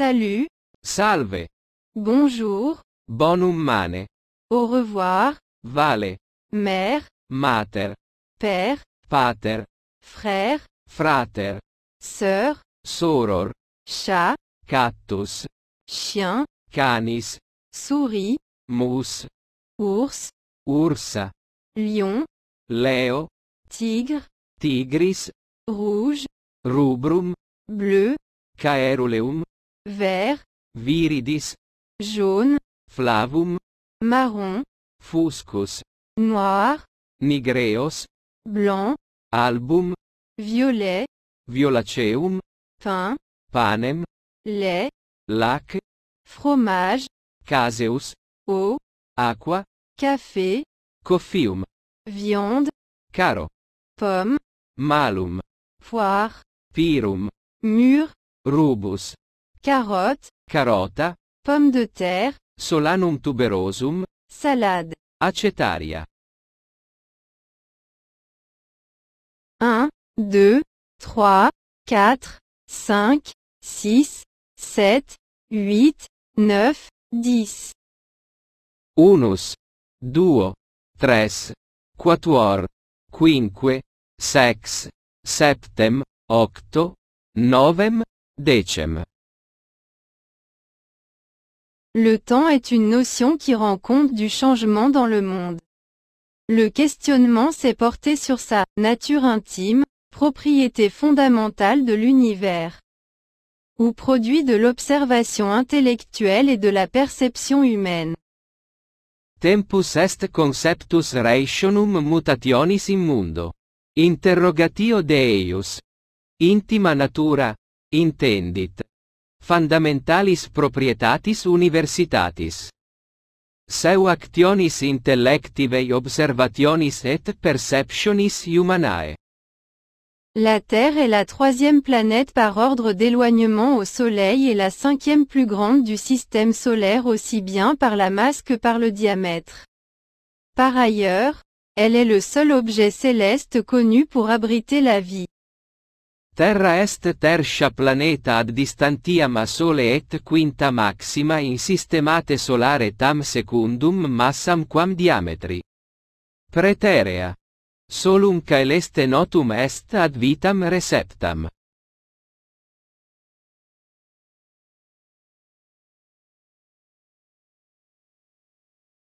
Salut. Salve. Bonjour. Bonum mane. Au revoir. Vale. Mère. Mater. Père. Pater. Frère. Frater. Sœur. Soror. Chat. Cactus. Chien. Canis. Souris. Mousse. Ours. Ursa. Lion. Léo. Tigre. Tigris. Rouge. Rubrum. Bleu. Caeruleum vert, viridis, jaune, flavum, marron, fuscus, noir, nigreos, blanc, album, violet, violaceum, pain, panem, lait, lac, fromage, caseus, eau, aqua, café, coffium, viande, caro, pomme, malum, foire, pirum, mur, rubus. carotte, carota, pomme de terre, solanum tuberosum, salade, acetaria. 1, 2, 3, 4, 5, 6, 7, 8, 9, 10. Unus, duo, tres, quatuor, quinque, sex, septem, octo, novem, decem. Le temps est une notion qui rend compte du changement dans le monde. Le questionnement s'est porté sur sa nature intime, propriété fondamentale de l'univers, ou produit de l'observation intellectuelle et de la perception humaine. Tempus est conceptus rationum mutationis in mundo. Interrogatio deius, Intima natura, intendit. Fundamentalis proprietatis universitatis. Seu actionis intellectivei observationis et perceptionis humanae. La Terre est la troisième planète par ordre d'éloignement au Soleil et la cinquième plus grande du système solaire aussi bien par la masse que par le diamètre. Par ailleurs, elle est le seul objet céleste connu pour abriter la vie. Terra est tertia planeta ad distantiam a sole et quinta maxima in sistemate solare tam secundum massam quam diametri. Preterea. Solum caeleste notum est ad vitam receptam.